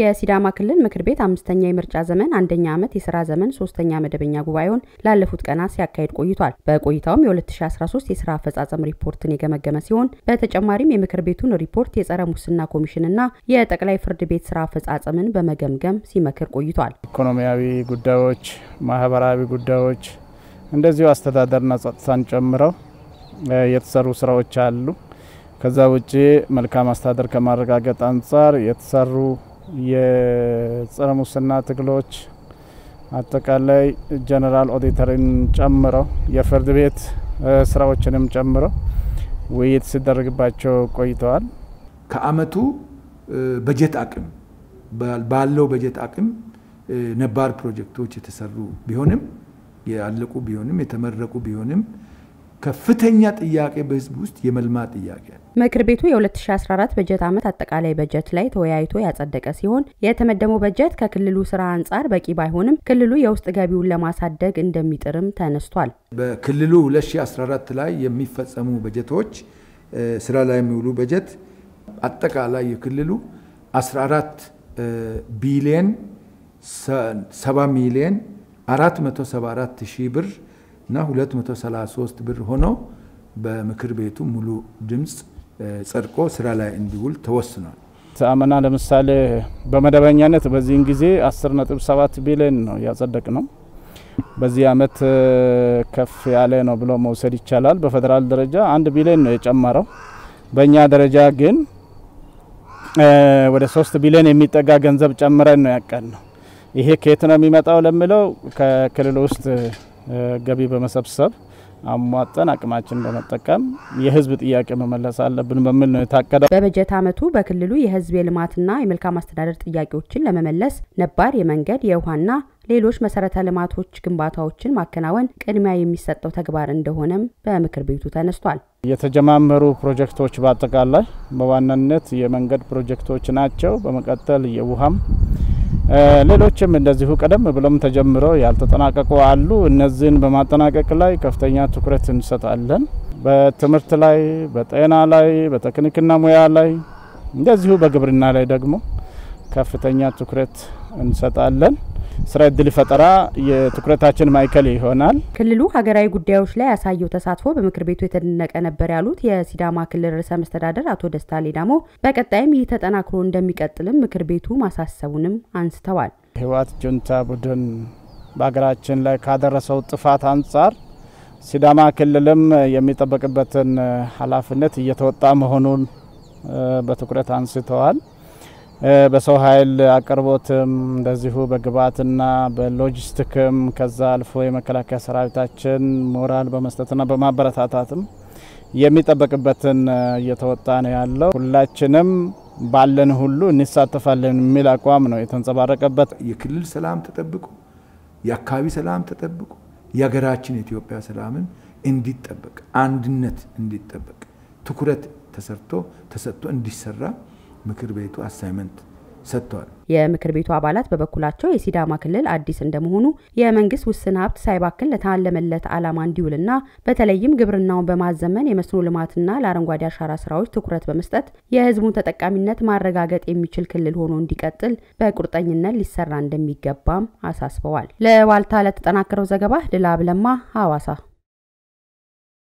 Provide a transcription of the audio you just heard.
የሲዳማ ክልል ምክር ቤት አምስተኛ የምርጫ ዘመን አንደኛ ዓመት የስራ ዘመን ሶስተኛ መደበኛ ጉባኤውን ላለፉት ቀናት ሲያካሄድ ቆይቷል። በቆይታውም የ2013 የስራ አፈጻጸም ሪፖርትን የገመገመ ሲሆን በተጨማሪም የምክር ቤቱን ሪፖርት የጸረ ሙስና ኮሚሽንና የጠቅላይ ፍርድ ቤት ስራ አፈጻጸምን በመገምገም ሲመክር ቆይቷል። ኢኮኖሚያዊ ጉዳዮች፣ ማህበራዊ ጉዳዮች እንደዚሁ አስተዳደርና ጸጥታን ጨምረው የተሰሩ ስራዎች አሉ። ከዛ ውጭ መልካም አስተዳደር ከማረጋገጥ አንጻር የተሰሩ የጸረ ሙስና ትግሎች አጠቃላይ ጀነራል ኦዲተርን ጨምሮ የፍርድ ቤት ስራዎችንም ጨምሮ ውይይት ሲደረግባቸው ቆይተዋል። ከአመቱ በጀት አቅም ባለው በጀት አቅም ነባር ፕሮጀክቶች የተሰሩ ቢሆንም ያለቁ ቢሆንም የተመረቁ ቢሆንም ከፍተኛ ጥያቄ በህዝብ ውስጥ የመልማት ጥያቄ ነው። ምክር ቤቱ የ2014 በጀት ዓመት አጠቃላይ በጀት ላይ ተወያይቶ ያጸደቀ ሲሆን የተመደበው በጀት ከክልሉ ስራ አንጻር በቂ ባይሆንም ክልሉ የውስጥ ገቢውን ለማሳደግ እንደሚጥርም ተነስቷል። በክልሉ 2014 ላይ የሚፈጸሙ በጀቶች ስራ ላይ የሚውሉ በጀት አጠቃላይ የክልሉ 14 ቢሊየን 70 ሚሊየን 474 ሺህ ብር እና 233 ብር ሆኖ በምክር ቤቱ ሙሉ ድምፅ ጸድቆ ስራ ላይ እንዲውል ተወስኗል። አምና ለምሳሌ በመደበኛነት በዚህን ጊዜ 10.7 ቢሊዮን ነው ያጸደቅ ነው። በዚህ አመት ከፍ ያለ ነው ብሎ መውሰድ ይቻላል። በፌዴራል ደረጃ አንድ ቢሊዮን ነው የጨመረው። በእኛ ደረጃ ግን ወደ ሶስት ቢሊዮን የሚጠጋ ገንዘብ ጨምረን ነው ያቀድ ነው። ይሄ ከየት ነው የሚመጣው ለሚለው ከክልል ውስጥ ገቢ በመሰብሰብ አሟጠን አቅማችን በመጠቀም የህዝብ ጥያቄ መመለስ አለብን በሚል ነው የታቀደው። በበጀት አመቱ በክልሉ የህዝብ የልማትና የመልካም አስተዳደር ጥያቄዎችን ለመመለስ ነባር የመንገድ የውሃና ሌሎች መሰረተ ልማቶች ግንባታዎችን ማከናወን ቅድሚያ የሚሰጠው ተግባር እንደሆነም በምክር ቤቱ ተነስቷል። የተጀማመሩ ፕሮጀክቶች በአጠቃላይ በዋናነት የመንገድ ፕሮጀክቶች ናቸው። በመቀጠል የውሃም ሌሎችም እንደዚሁ ቀደም ብሎም ተጀምረው ያልተጠናቀቁ አሉ። እነዚህን በማጠናቀቅ ላይ ከፍተኛ ትኩረት እንሰጣለን። በትምህርት ላይ፣ በጤና ላይ፣ በቴክኒክና ሙያ ላይ እንደዚሁ በግብርና ላይ ደግሞ ከፍተኛ ትኩረት እንሰጣለን። ስራ እድል ፈጠራ የትኩረታችን ማዕከል ይሆናል። ክልሉ ሀገራዊ ጉዳዮች ላይ ያሳየው ተሳትፎ በምክር ቤቱ የተደነቀ ነበር ያሉት የሲዳማ ክልል ርዕሰ መስተዳደር አቶ ደስታ ሌዳሞ በቀጣይም ይህ ተጠናክሮ እንደሚቀጥልም ምክር ቤቱ ማሳሰቡንም አንስተዋል። ህወሓት ጁንታ ቡድን በሀገራችን ላይ ካደረሰው ጥፋት አንጻር ሲዳማ ክልልም የሚጠበቅበትን ኃላፊነት እየተወጣ መሆኑን በትኩረት አንስተዋል። በሰው ኃይል አቅርቦትም እንደዚሁ በግብአትና በሎጂስቲክም ከዛ አልፎ የመከላከያ ሰራዊታችን ሞራል በመስጠትና በማበረታታትም የሚጠበቅበትን እየተወጣ ነው ያለው። ሁላችንም ባለን ሁሉ እንሳተፋለን የሚል አቋም ነው የተንጸባረቀበት። የክልል ሰላም ተጠብቆ፣ የአካባቢ ሰላም ተጠብቆ፣ የሀገራችን የኢትዮጵያ ሰላምን እንዲጠበቅ፣ አንድነት እንዲጠበቅ ትኩረት ተሰርቶ ተሰጥቶ እንዲሰራ ምክር ቤቱ አሳይመንት ሰጥተዋል። የምክር ቤቱ አባላት በበኩላቸው የሲዳማ ክልል አዲስ እንደመሆኑ የመንግስት ውስን ሀብት ሳይባክን ለታለመለት ዓላማ እንዲውልና በተለይም ግብርናውን በማዘመን የመስኖ ልማትና ለአረንጓዴ አሻራ ስራዎች ትኩረት በመስጠት የህዝቡን ተጠቃሚነት ማረጋገጥ የሚችል ክልል ሆኖ እንዲቀጥል በቁርጠኝነት ሊሰራ እንደሚገባም አሳስበዋል። ለዋልታ ለተጠናከረው ዘገባ ድላብ ለማ ሐዋሳ